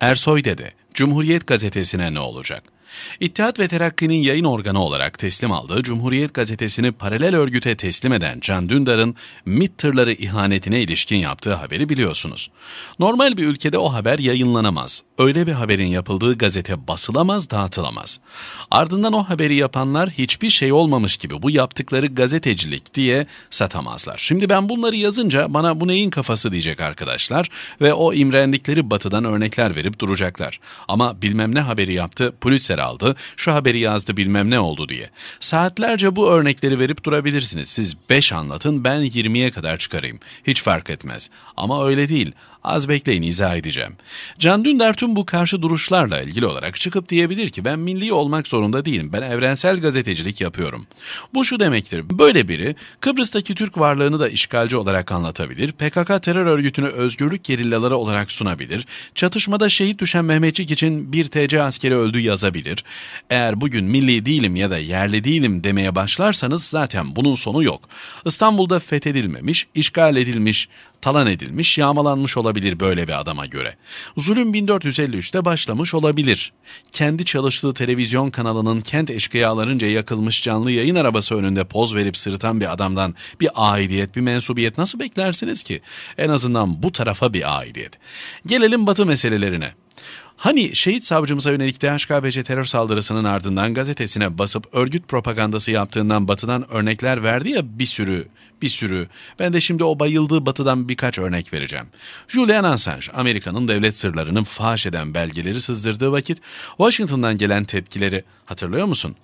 Ersoy dedi. Cumhuriyet Gazetesi'ne ne olacak? İttihat ve Terakki'nin yayın organı olarak teslim aldığı Cumhuriyet Gazetesi'ni paralel örgüte teslim eden Can Dündar'ın MİT tırları ihanetine ilişkin yaptığı haberi biliyorsunuz. Normal bir ülkede o haber yayınlanamaz. Öyle bir haberin yapıldığı gazete basılamaz, dağıtılamaz. Ardından o haberi yapanlar hiçbir şey olmamış gibi bu yaptıkları gazetecilik diye satamazlar. Şimdi ben bunları yazınca bana bu neyin kafası diyecek arkadaşlar ve o imrendikleri batıdan örnekler verip duracaklar. Ama bilmem ne haberi yaptı, Pulitzer aldı, şu haberi yazdı bilmem ne oldu diye. Saatlerce bu örnekleri verip durabilirsiniz. Siz 5 anlatın ben 20'ye kadar çıkarayım. Hiç fark etmez. Ama öyle değil. Az bekleyin izah edeceğim. Can Dündar tüm bu karşı duruşlarla ilgili olarak çıkıp diyebilir ki ben milli olmak zorunda değilim. Ben evrensel gazetecilik yapıyorum. Bu şu demektir. Böyle biri Kıbrıs'taki Türk varlığını da işgalci olarak anlatabilir. PKK terör örgütünü özgürlük gerillaları olarak sunabilir. Çatışmada şehit düşen Mehmetçik için bir TC askeri öldü yazabilir. Eğer bugün milli değilim ya da yerli değilim demeye başlarsanız zaten bunun sonu yok. İstanbul'da fethedilmemiş, işgal edilmiş, talan edilmiş, yağmalanmış olabilir olabilir böyle bir adama göre. Zulüm 1453'te başlamış olabilir. Kendi çalıştığı televizyon kanalının kent eşkıyalarınca yakılmış canlı yayın arabası önünde poz verip sırıtan bir adamdan bir aidiyet, bir mensubiyet nasıl beklersiniz ki? En azından bu tarafa bir aidiyet. Gelelim Batı meselelerine. Hani şehit savcımıza yönelik DHKBC terör saldırısının ardından gazetesine basıp örgüt propagandası yaptığından batıdan örnekler verdi ya bir sürü, bir sürü. Ben de şimdi o bayıldığı batıdan birkaç örnek vereceğim. Julian Assange, Amerika'nın devlet sırlarının faş eden belgeleri sızdırdığı vakit Washington'dan gelen tepkileri hatırlıyor musun?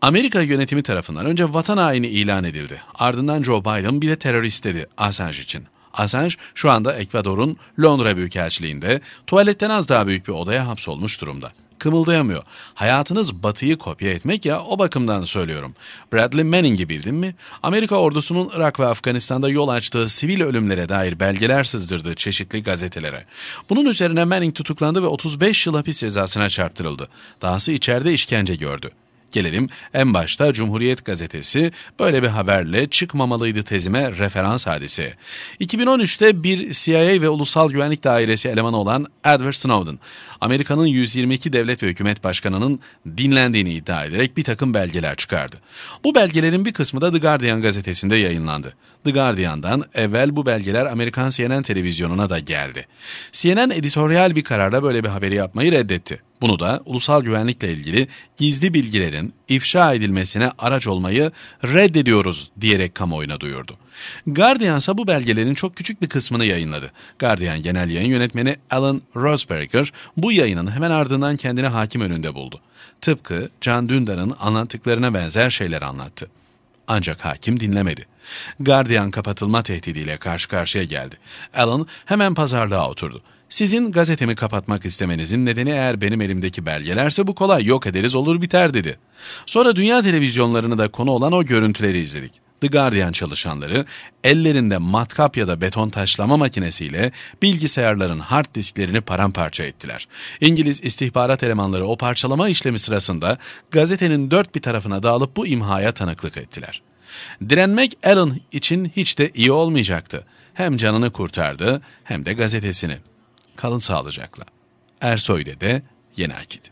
Amerika yönetimi tarafından önce vatan haini ilan edildi. Ardından Joe Biden bile terörist dedi Assange için. Assange şu anda Ekvador'un Londra Büyükelçiliğinde tuvaletten az daha büyük bir odaya hapsolmuş durumda kımıldayamıyor. Hayatınız batıyı kopya etmek ya o bakımdan söylüyorum. Bradley Manning'i bildin mi? Amerika ordusunun Irak ve Afganistan'da yol açtığı sivil ölümlere dair belgeler sızdırdığı çeşitli gazetelere. Bunun üzerine Manning tutuklandı ve 35 yıl hapis cezasına çarptırıldı. Dahası içeride işkence gördü gelelim en başta Cumhuriyet Gazetesi böyle bir haberle çıkmamalıydı tezime referans hadisi. 2013'te bir CIA ve Ulusal Güvenlik Dairesi elemanı olan Edward Snowden, Amerika'nın 122 devlet ve hükümet başkanının dinlendiğini iddia ederek bir takım belgeler çıkardı. Bu belgelerin bir kısmı da The Guardian gazetesinde yayınlandı. The Guardian'dan evvel bu belgeler Amerikan CNN televizyonuna da geldi. CNN editoryal bir kararla böyle bir haberi yapmayı reddetti. Bunu da ulusal güvenlikle ilgili gizli bilgilerin ifşa edilmesine araç olmayı reddediyoruz diyerek kamuoyuna duyurdu. Guardian ise bu belgelerin çok küçük bir kısmını yayınladı. Guardian Genel Yayın Yönetmeni Alan Rosberger bu yayının hemen ardından kendini hakim önünde buldu. Tıpkı Can Dündar'ın anlattıklarına benzer şeyler anlattı. Ancak hakim dinlemedi. Guardian kapatılma tehdidiyle karşı karşıya geldi. Alan hemen pazarlığa oturdu. Sizin gazetemi kapatmak istemenizin nedeni eğer benim elimdeki belgelerse bu kolay yok ederiz olur biter dedi. Sonra dünya televizyonlarını da konu olan o görüntüleri izledik. The Guardian çalışanları ellerinde matkap ya da beton taşlama makinesiyle bilgisayarların hard disklerini paramparça ettiler. İngiliz istihbarat elemanları o parçalama işlemi sırasında gazetenin dört bir tarafına dağılıp bu imhaya tanıklık ettiler. Direnmek Alan için hiç de iyi olmayacaktı. Hem canını kurtardı hem de gazetesini. Kalın sağlıcakla. Ersoy Dede, Yeni Akit.